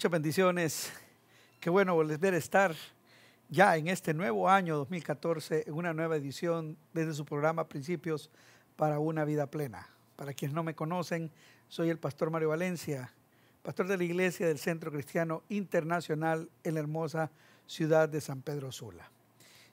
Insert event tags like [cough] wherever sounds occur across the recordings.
Muchas bendiciones. Qué bueno volver a estar ya en este nuevo año 2014 en una nueva edición desde su programa Principios para una vida plena. Para quienes no me conocen, soy el pastor Mario Valencia, pastor de la iglesia del Centro Cristiano Internacional en la hermosa ciudad de San Pedro Sula.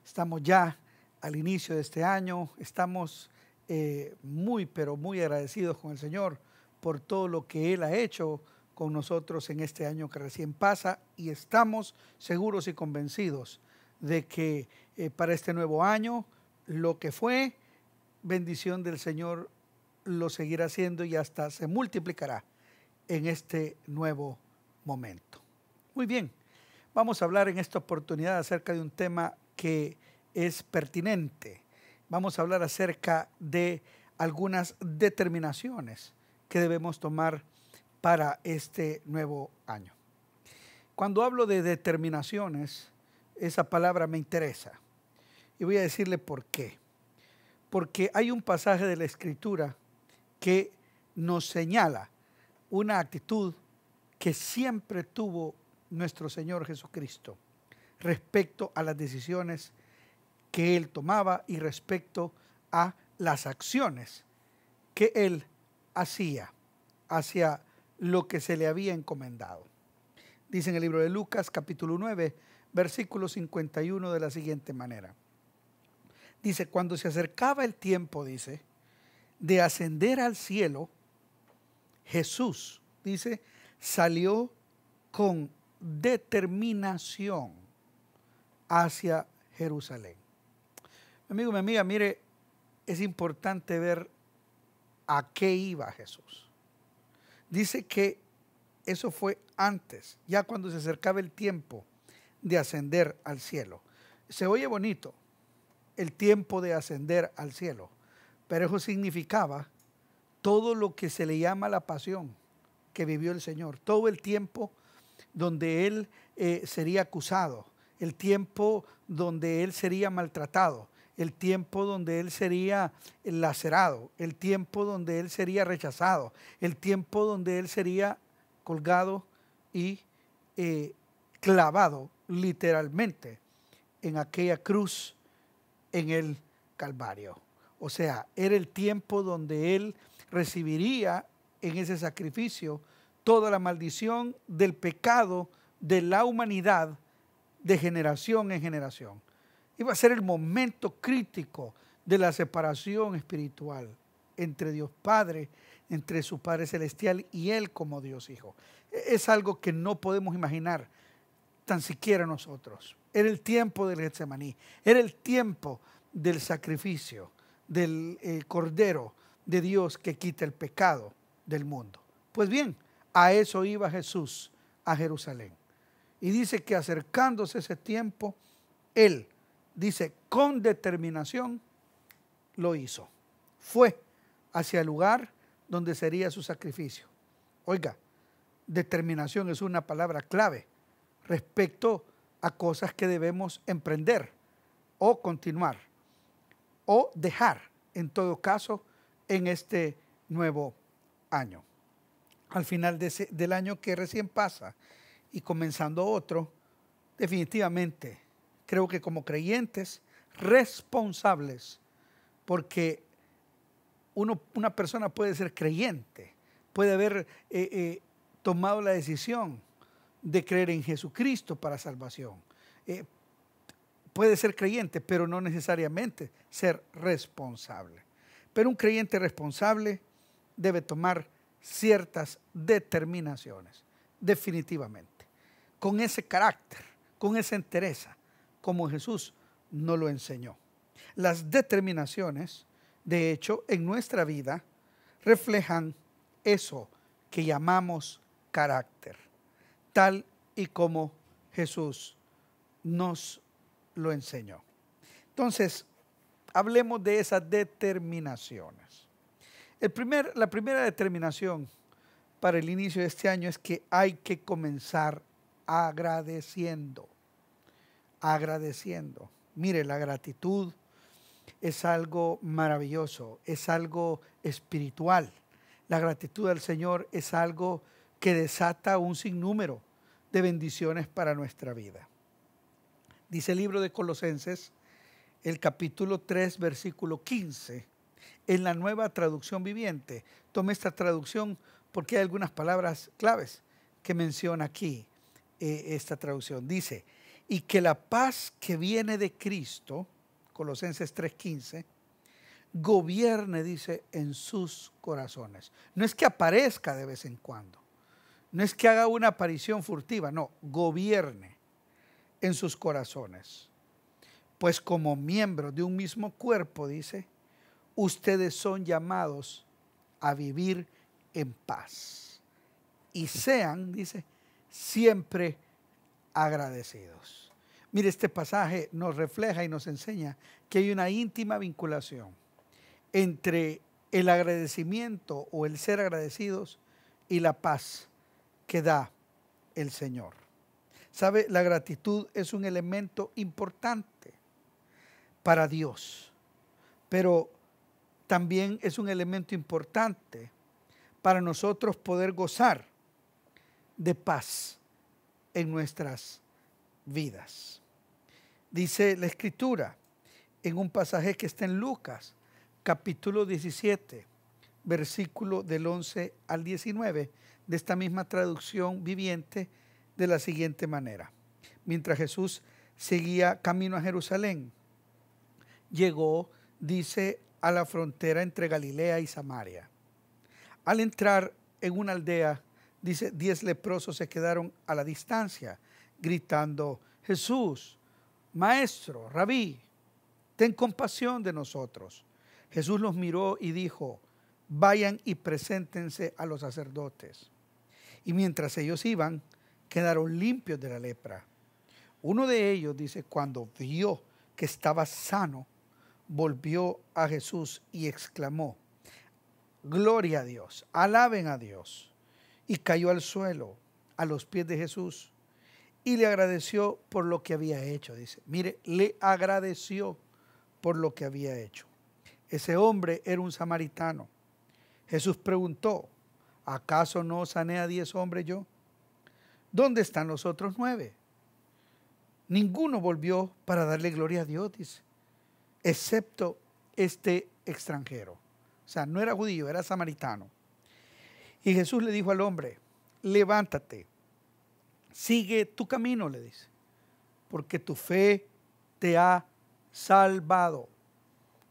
Estamos ya al inicio de este año, estamos eh, muy, pero muy agradecidos con el Señor por todo lo que Él ha hecho con nosotros en este año que recién pasa y estamos seguros y convencidos de que eh, para este nuevo año lo que fue bendición del Señor lo seguirá haciendo y hasta se multiplicará en este nuevo momento. Muy bien, vamos a hablar en esta oportunidad acerca de un tema que es pertinente. Vamos a hablar acerca de algunas determinaciones que debemos tomar para este nuevo año. Cuando hablo de determinaciones, esa palabra me interesa. Y voy a decirle por qué. Porque hay un pasaje de la Escritura que nos señala una actitud que siempre tuvo nuestro Señor Jesucristo respecto a las decisiones que Él tomaba y respecto a las acciones que Él hacía hacia lo que se le había encomendado. Dice en el libro de Lucas capítulo 9, versículo 51 de la siguiente manera. Dice, cuando se acercaba el tiempo, dice, de ascender al cielo, Jesús, dice, salió con determinación hacia Jerusalén. Mi amigo, mi amiga, mire, es importante ver a qué iba Jesús. Dice que eso fue antes, ya cuando se acercaba el tiempo de ascender al cielo. Se oye bonito el tiempo de ascender al cielo, pero eso significaba todo lo que se le llama la pasión que vivió el Señor, todo el tiempo donde Él eh, sería acusado, el tiempo donde Él sería maltratado, el tiempo donde él sería lacerado, el tiempo donde él sería rechazado, el tiempo donde él sería colgado y eh, clavado literalmente en aquella cruz en el Calvario. O sea, era el tiempo donde él recibiría en ese sacrificio toda la maldición del pecado de la humanidad de generación en generación iba a ser el momento crítico de la separación espiritual entre Dios Padre, entre su Padre Celestial y Él como Dios Hijo. E-, es algo que no podemos imaginar tan siquiera nosotros. Era el tiempo del Getsemaní, era el tiempo del sacrificio, del eh, Cordero de Dios que quita el pecado del mundo. Pues bien, a eso iba Jesús a Jerusalén. Y dice que acercándose ese tiempo, Él dice, con determinación lo hizo. Fue hacia el lugar donde sería su sacrificio. Oiga, determinación es una palabra clave respecto a cosas que debemos emprender o continuar o dejar, en todo caso, en este nuevo año. Al final del año que recién pasa y comenzando otro, definitivamente creo que como creyentes responsables, porque una persona puede ser creyente, puede haber eh, eh, tomado la decisión de creer en Jesucristo para salvación. Eh, puede ser creyente, pero no necesariamente ser responsable. Pero un creyente responsable debe tomar ciertas determinaciones, definitivamente, con ese carácter, con esa entereza, como Jesús no lo enseñó. Las determinaciones, de hecho, en nuestra vida reflejan eso que llamamos carácter, tal y como Jesús nos lo enseñó. Entonces, hablemos de esas determinaciones. El primer, la primera determinación para el inicio de este año es que hay que comenzar agradeciendo agradeciendo. Mire, la gratitud es algo maravilloso, es algo espiritual. La gratitud al Señor es algo que desata un sinnúmero de bendiciones para nuestra vida. Dice el libro de Colosenses, el capítulo 3, versículo 15, en la nueva traducción viviente. Tome esta traducción porque hay algunas palabras claves que menciona aquí eh, esta traducción. Dice, y que la paz que viene de Cristo, Colosenses 3:15, gobierne, dice, en sus corazones. No es que aparezca de vez en cuando, no es que haga una aparición furtiva, no, gobierne en sus corazones. Pues como miembros de un mismo cuerpo, dice, ustedes son llamados a vivir en paz. Y sean, dice, siempre agradecidos. Mire, este pasaje nos refleja y nos enseña que hay una íntima vinculación entre el agradecimiento o el ser agradecidos y la paz que da el Señor. ¿Sabe? La gratitud es un elemento importante para Dios, pero también es un elemento importante para nosotros poder gozar de paz en nuestras vidas. Dice la escritura en un pasaje que está en Lucas, capítulo 17, versículo del 11 al 19, de esta misma traducción viviente, de la siguiente manera. Mientras Jesús seguía camino a Jerusalén, llegó, dice, a la frontera entre Galilea y Samaria. Al entrar en una aldea dice, diez leprosos se quedaron a la distancia, gritando, Jesús, maestro, rabí, ten compasión de nosotros. Jesús los miró y dijo, vayan y preséntense a los sacerdotes. Y mientras ellos iban, quedaron limpios de la lepra. Uno de ellos, dice, cuando vio que estaba sano, volvió a Jesús y exclamó, Gloria a Dios, alaben a Dios y cayó al suelo, a los pies de Jesús, y le agradeció por lo que había hecho, dice. Mire, le agradeció por lo que había hecho. Ese hombre era un samaritano. Jesús preguntó, ¿acaso no sané a diez hombres yo? ¿Dónde están los otros nueve? Ninguno volvió para darle gloria a Dios, dice, excepto este extranjero. O sea, no era judío, era samaritano. Y Jesús le dijo al hombre, levántate, sigue tu camino, le dice, porque tu fe te ha salvado,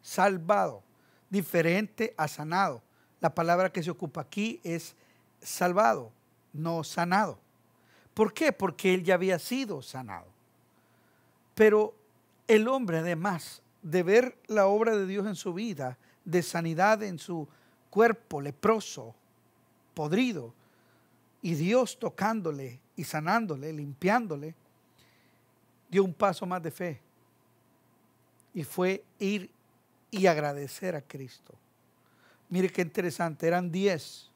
salvado, diferente a sanado. La palabra que se ocupa aquí es salvado, no sanado. ¿Por qué? Porque él ya había sido sanado. Pero el hombre, además de ver la obra de Dios en su vida, de sanidad en su cuerpo leproso, podrido y Dios tocándole y sanándole, limpiándole, dio un paso más de fe y fue ir y agradecer a Cristo. Mire qué interesante, eran diez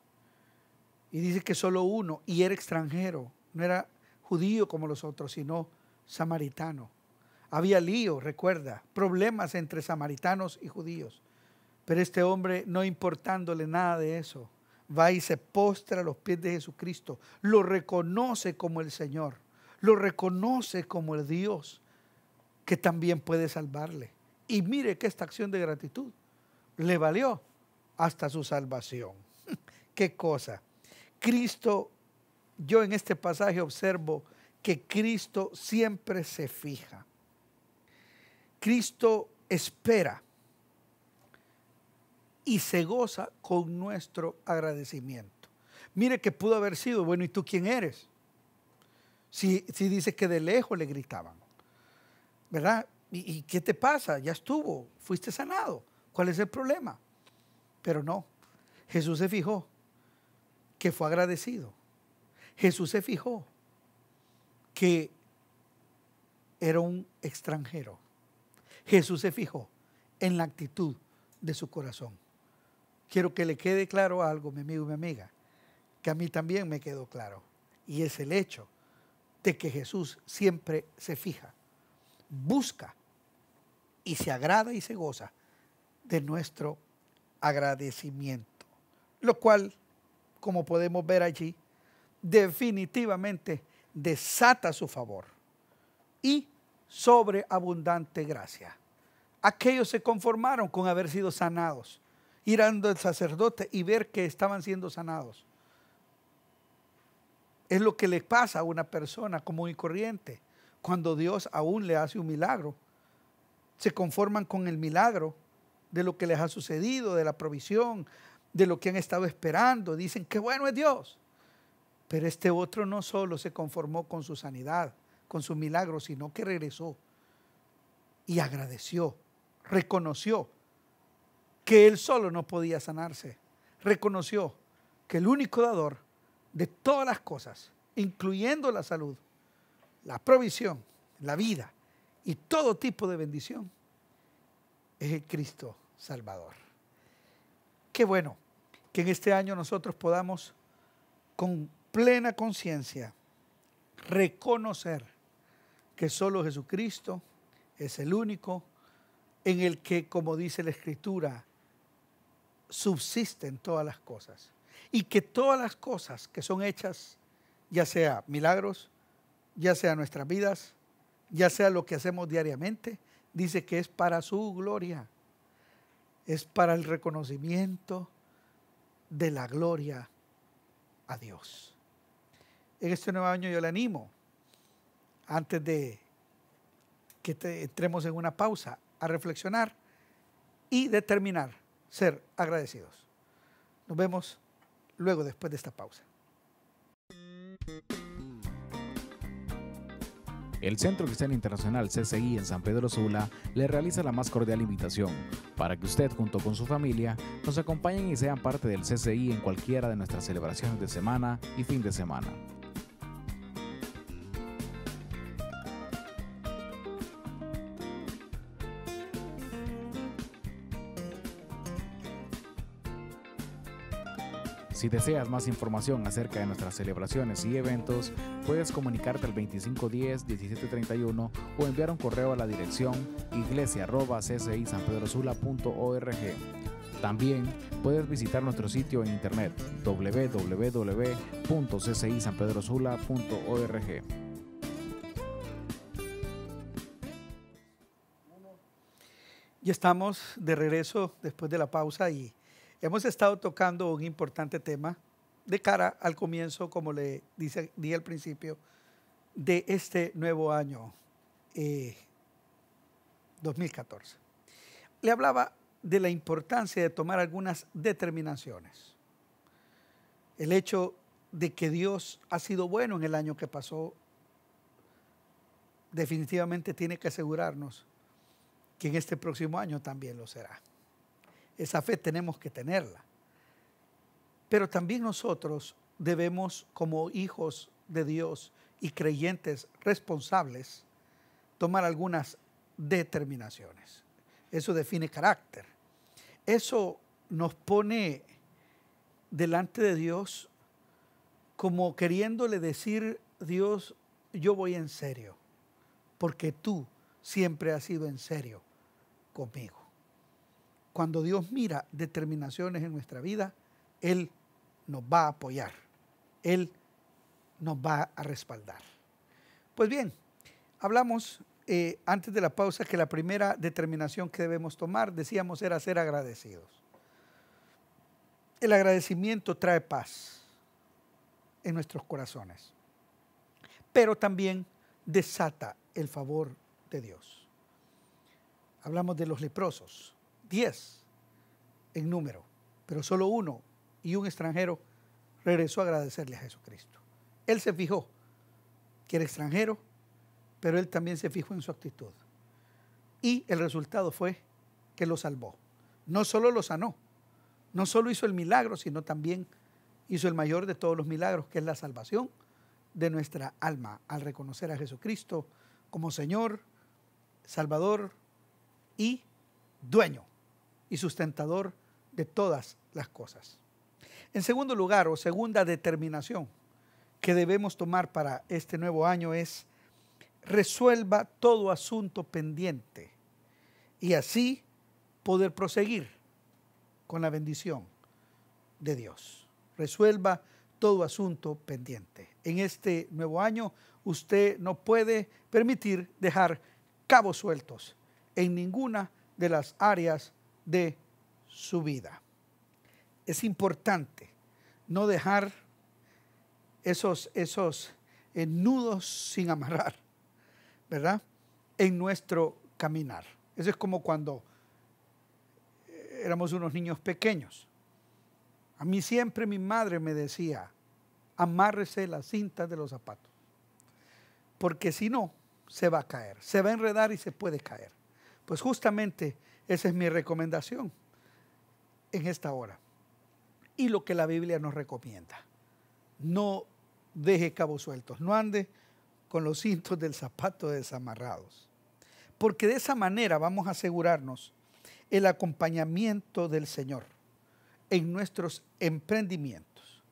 y dice que solo uno y era extranjero, no era judío como los otros, sino samaritano. Había lío, recuerda, problemas entre samaritanos y judíos. Pero este hombre, no importándole nada de eso, va y se postra a los pies de Jesucristo, lo reconoce como el Señor, lo reconoce como el Dios que también puede salvarle. Y mire que esta acción de gratitud le valió hasta su salvación. [laughs] Qué cosa. Cristo, yo en este pasaje observo que Cristo siempre se fija. Cristo espera y se goza con nuestro agradecimiento. Mire que pudo haber sido, bueno, ¿y tú quién eres? Si, si dices que de lejos le gritaban, ¿verdad? ¿Y qué te pasa? Ya estuvo, fuiste sanado. ¿Cuál es el problema? Pero no, Jesús se fijó que fue agradecido. Jesús se fijó que era un extranjero. Jesús se fijó en la actitud de su corazón. Quiero que le quede claro algo, mi amigo y mi amiga, que a mí también me quedó claro. Y es el hecho de que Jesús siempre se fija, busca y se agrada y se goza de nuestro agradecimiento. Lo cual, como podemos ver allí, definitivamente desata su favor y sobreabundante gracia. Aquellos se conformaron con haber sido sanados Irando ando el sacerdote y ver que estaban siendo sanados. Es lo que le pasa a una persona común y corriente cuando Dios aún le hace un milagro. Se conforman con el milagro de lo que les ha sucedido, de la provisión, de lo que han estado esperando. Dicen, que bueno es Dios. Pero este otro no solo se conformó con su sanidad, con su milagro, sino que regresó y agradeció, reconoció que él solo no podía sanarse. Reconoció que el único dador de todas las cosas, incluyendo la salud, la provisión, la vida y todo tipo de bendición, es el Cristo Salvador. Qué bueno que en este año nosotros podamos con plena conciencia reconocer que solo Jesucristo es el único en el que, como dice la Escritura, subsisten todas las cosas. Y que todas las cosas que son hechas, ya sea milagros, ya sea nuestras vidas, ya sea lo que hacemos diariamente, dice que es para su gloria. Es para el reconocimiento de la gloria a Dios. En este nuevo año yo le animo, antes de que entremos en una pausa, a reflexionar y determinar ser agradecidos. Nos vemos luego después de esta pausa. El Centro Cristiano Internacional CCI en San Pedro Sula le realiza la más cordial invitación para que usted junto con su familia nos acompañen y sean parte del CCI en cualquiera de nuestras celebraciones de semana y fin de semana. Si deseas más información acerca de nuestras celebraciones y eventos, puedes comunicarte al 2510-1731 o enviar un correo a la dirección Sanpedrosula.org. También puedes visitar nuestro sitio en internet www.ccisanpedrosula.org. Ya estamos de regreso después de la pausa y Hemos estado tocando un importante tema de cara al comienzo, como le dice, dije al principio, de este nuevo año 2014. Eh, le hablaba de la importancia de tomar algunas determinaciones. El hecho de que Dios ha sido bueno en el año que pasó definitivamente tiene que asegurarnos que en este próximo año también lo será esa fe tenemos que tenerla. Pero también nosotros debemos, como hijos de Dios y creyentes responsables, tomar algunas determinaciones. Eso define carácter. Eso nos pone delante de Dios como queriéndole decir, Dios, yo voy en serio, porque tú siempre has sido en serio conmigo cuando Dios mira determinaciones en nuestra vida, Él nos va a apoyar, Él nos va a respaldar. Pues bien, hablamos eh, antes de la pausa que la primera determinación que debemos tomar, decíamos, era ser agradecidos. El agradecimiento trae paz en nuestros corazones, pero también desata el favor de Dios. Hablamos de los leprosos diez en número, pero solo uno y un extranjero regresó a agradecerle a Jesucristo. Él se fijó que era extranjero, pero él también se fijó en su actitud. Y el resultado fue que lo salvó. No solo lo sanó, no solo hizo el milagro, sino también hizo el mayor de todos los milagros, que es la salvación de nuestra alma, al reconocer a Jesucristo como Señor, Salvador y dueño y sustentador de todas las cosas. En segundo lugar, o segunda determinación que debemos tomar para este nuevo año es resuelva todo asunto pendiente y así poder proseguir con la bendición de Dios. Resuelva todo asunto pendiente. En este nuevo año usted no puede permitir dejar cabos sueltos en ninguna de las áreas de su vida. Es importante no dejar esos, esos eh, nudos sin amarrar, ¿verdad? En nuestro caminar. Eso es como cuando eh, éramos unos niños pequeños. A mí siempre mi madre me decía, amárrese las cintas de los zapatos, porque si no, se va a caer, se va a enredar y se puede caer. Pues justamente esa es mi recomendación en esta hora. Y lo que la Biblia nos recomienda. No deje cabos sueltos, no ande con los cintos del zapato desamarrados. Porque de esa manera vamos a asegurarnos el acompañamiento del Señor en nuestros emprendimientos.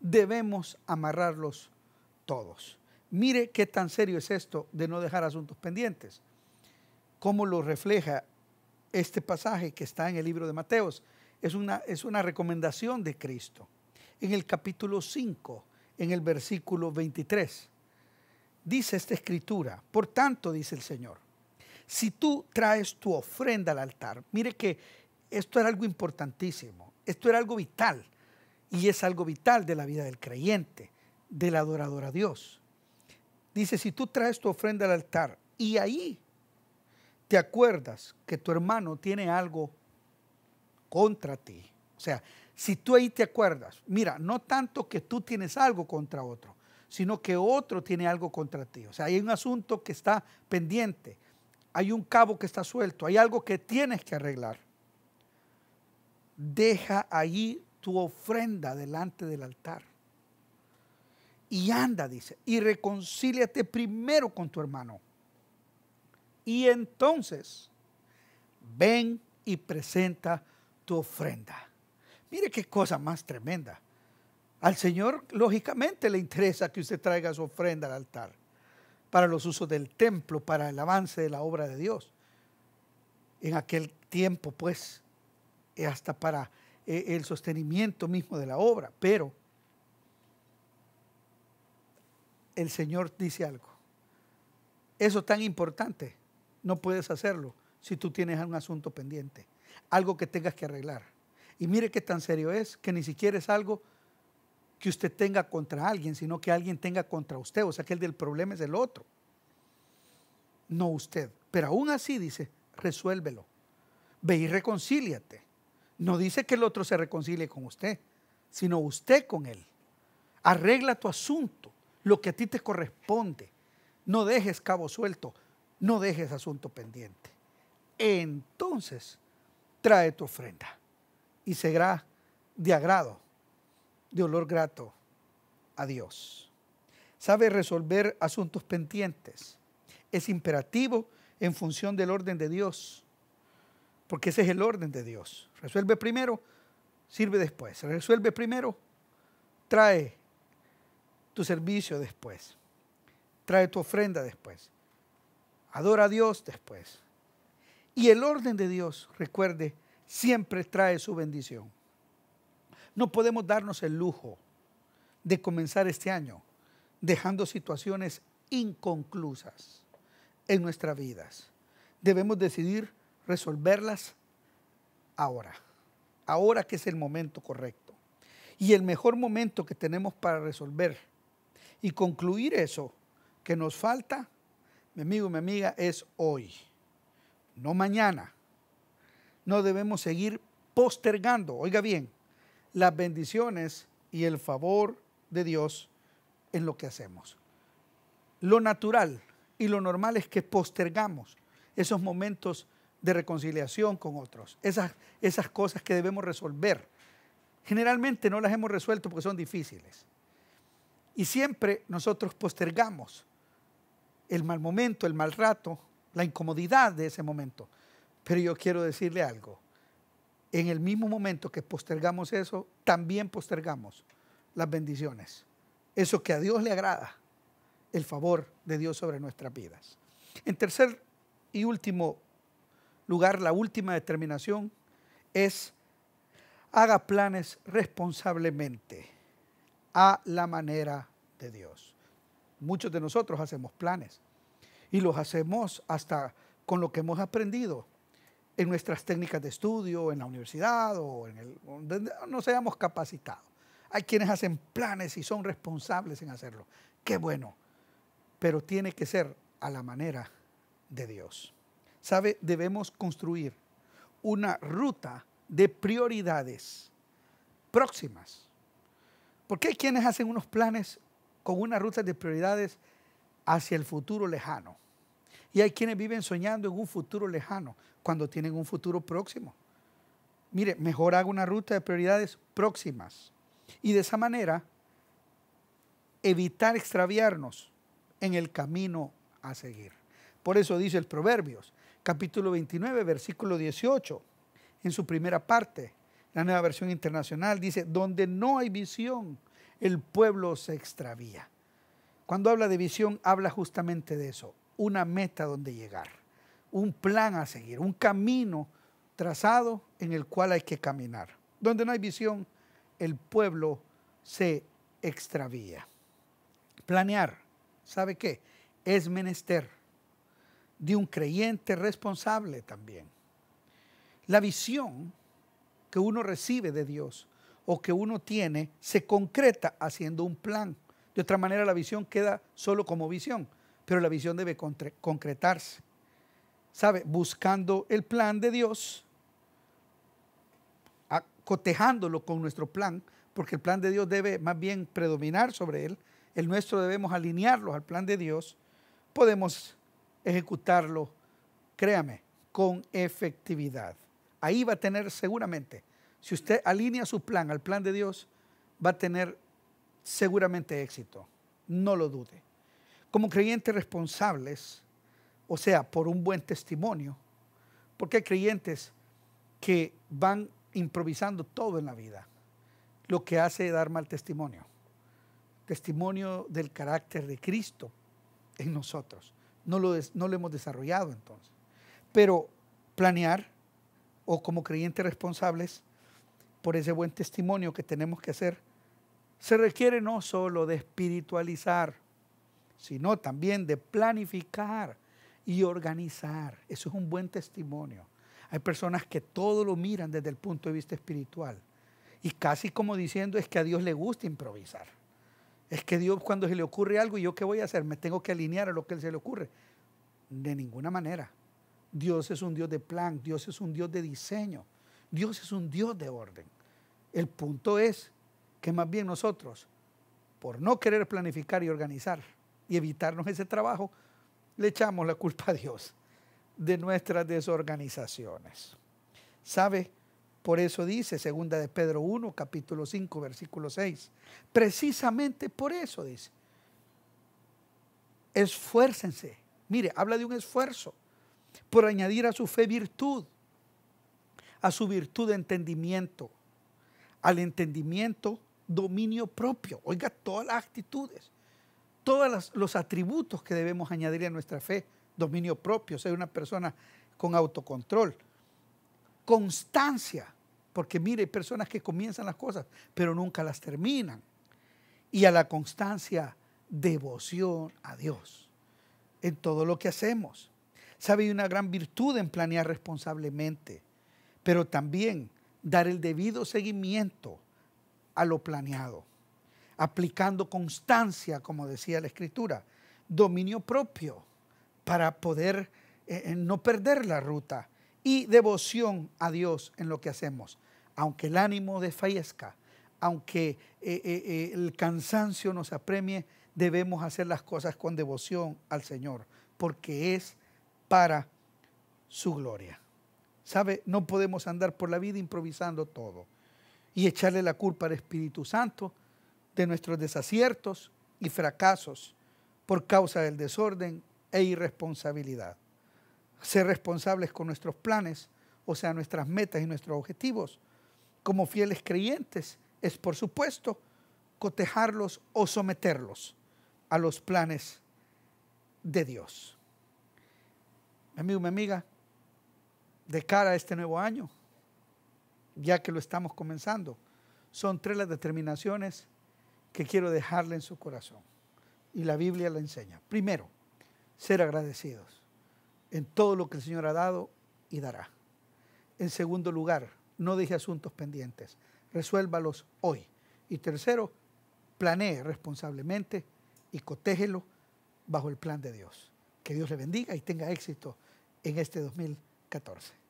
Debemos amarrarlos todos. Mire qué tan serio es esto de no dejar asuntos pendientes. Cómo lo refleja este pasaje que está en el libro de Mateos. Es una, es una recomendación de Cristo. En el capítulo 5, en el versículo 23, dice esta escritura, por tanto, dice el Señor, si tú traes tu ofrenda al altar, mire que esto era algo importantísimo, esto era algo vital y es algo vital de la vida del creyente, del adorador a Dios. Dice, si tú traes tu ofrenda al altar y ahí te acuerdas que tu hermano tiene algo contra ti. O sea, si tú ahí te acuerdas, mira, no tanto que tú tienes algo contra otro, sino que otro tiene algo contra ti. O sea, hay un asunto que está pendiente, hay un cabo que está suelto, hay algo que tienes que arreglar. Deja ahí tu ofrenda delante del altar. Y anda, dice, y reconcíliate primero con tu hermano y entonces ven y presenta tu ofrenda. Mire qué cosa más tremenda. Al Señor, lógicamente, le interesa que usted traiga su ofrenda al altar para los usos del templo, para el avance de la obra de Dios. En aquel tiempo, pues, eh, hasta para eh, el sostenimiento mismo de la obra. Pero el Señor dice algo. Eso tan importante no puedes hacerlo si tú tienes un asunto pendiente, algo que tengas que arreglar. Y mire qué tan serio es, que ni siquiera es algo que usted tenga contra alguien, sino que alguien tenga contra usted. O sea que el del problema es el otro, no usted. Pero aún así dice, resuélvelo. Ve y reconcíliate. No dice que el otro se reconcilie con usted, sino usted con él. Arregla tu asunto, lo que a ti te corresponde. No dejes cabo suelto no dejes asunto pendiente. Entonces, trae tu ofrenda y será de agrado, de olor grato a Dios. Sabe resolver asuntos pendientes. Es imperativo en función del orden de Dios, porque ese es el orden de Dios. Resuelve primero, sirve después. Resuelve primero, trae tu servicio después. Trae tu ofrenda después. Adora a Dios después. Y el orden de Dios, recuerde, siempre trae su bendición. No podemos darnos el lujo de comenzar este año dejando situaciones inconclusas en nuestras vidas. Debemos decidir resolverlas ahora, ahora que es el momento correcto. Y el mejor momento que tenemos para resolver y concluir eso que nos falta mi amigo y mi amiga, es hoy, no mañana. No debemos seguir postergando, oiga bien, las bendiciones y el favor de Dios en lo que hacemos. Lo natural y lo normal es que postergamos esos momentos de reconciliación con otros, esas, esas cosas que debemos resolver. Generalmente no las hemos resuelto porque son difíciles. Y siempre nosotros postergamos el mal momento, el mal rato, la incomodidad de ese momento. Pero yo quiero decirle algo. En el mismo momento que postergamos eso, también postergamos las bendiciones. Eso que a Dios le agrada, el favor de Dios sobre nuestras vidas. En tercer y último lugar, la última determinación es haga planes responsablemente a la manera de Dios. Muchos de nosotros hacemos planes y los hacemos hasta con lo que hemos aprendido en nuestras técnicas de estudio, en la universidad o en el, donde no seamos Hay quienes hacen planes y son responsables en hacerlo. Qué bueno, pero tiene que ser a la manera de Dios. ¿Sabe? Debemos construir una ruta de prioridades próximas. Porque hay quienes hacen unos planes con una ruta de prioridades hacia el futuro lejano. Y hay quienes viven soñando en un futuro lejano cuando tienen un futuro próximo. Mire, mejor haga una ruta de prioridades próximas. Y de esa manera, evitar extraviarnos en el camino a seguir. Por eso dice el Proverbios, capítulo 29, versículo 18, en su primera parte, la nueva versión internacional, dice, donde no hay visión, el pueblo se extravía. Cuando habla de visión, habla justamente de eso, una meta donde llegar, un plan a seguir, un camino trazado en el cual hay que caminar. Donde no hay visión, el pueblo se extravía. Planear, ¿sabe qué? Es menester de un creyente responsable también. La visión que uno recibe de Dios o que uno tiene se concreta haciendo un plan. De otra manera, la visión queda solo como visión, pero la visión debe concretarse. ¿Sabe? Buscando el plan de Dios, cotejándolo con nuestro plan, porque el plan de Dios debe más bien predominar sobre él, el nuestro debemos alinearlos al plan de Dios, podemos ejecutarlo, créame, con efectividad. Ahí va a tener seguramente si usted alinea su plan al plan de Dios, va a tener seguramente éxito. No lo dude. Como creyentes responsables, o sea, por un buen testimonio, porque hay creyentes que van improvisando todo en la vida, lo que hace es dar mal testimonio. Testimonio del carácter de Cristo en nosotros. No lo, no lo hemos desarrollado entonces. Pero planear, o como creyentes responsables, por ese buen testimonio que tenemos que hacer, se requiere no solo de espiritualizar, sino también de planificar y organizar. Eso es un buen testimonio. Hay personas que todo lo miran desde el punto de vista espiritual y casi como diciendo es que a Dios le gusta improvisar. Es que Dios cuando se le ocurre algo, ¿y yo qué voy a hacer? Me tengo que alinear a lo que se le ocurre. De ninguna manera. Dios es un Dios de plan, Dios es un Dios de diseño, Dios es un Dios de orden. El punto es que más bien nosotros, por no querer planificar y organizar y evitarnos ese trabajo, le echamos la culpa a Dios de nuestras desorganizaciones. ¿Sabe? Por eso dice segunda de Pedro 1, capítulo 5, versículo 6. Precisamente por eso dice. Esfuércense. Mire, habla de un esfuerzo por añadir a su fe virtud, a su virtud de entendimiento, al entendimiento, dominio propio. Oiga, todas las actitudes, todos los atributos que debemos añadir a nuestra fe. Dominio propio, ser una persona con autocontrol. Constancia, porque mire, hay personas que comienzan las cosas, pero nunca las terminan. Y a la constancia, devoción a Dios en todo lo que hacemos. Sabe, hay una gran virtud en planear responsablemente, pero también dar el debido seguimiento a lo planeado, aplicando constancia, como decía la escritura, dominio propio para poder eh, eh, no perder la ruta y devoción a Dios en lo que hacemos. Aunque el ánimo desfallezca, aunque eh, el cansancio nos apremie, debemos hacer las cosas con devoción al Señor, porque es para su gloria. ¿Sabe? No podemos andar por la vida improvisando todo y echarle la culpa al Espíritu Santo de nuestros desaciertos y fracasos por causa del desorden e irresponsabilidad. Ser responsables con nuestros planes, o sea, nuestras metas y nuestros objetivos, como fieles creyentes, es por supuesto cotejarlos o someterlos a los planes de Dios. Mi amigo, mi amiga, de cara a este nuevo año, ya que lo estamos comenzando. Son tres las determinaciones que quiero dejarle en su corazón. Y la Biblia la enseña. Primero, ser agradecidos en todo lo que el Señor ha dado y dará. En segundo lugar, no deje asuntos pendientes, resuélvalos hoy. Y tercero, planee responsablemente y cotéjelo bajo el plan de Dios. Que Dios le bendiga y tenga éxito en este 2020. 14.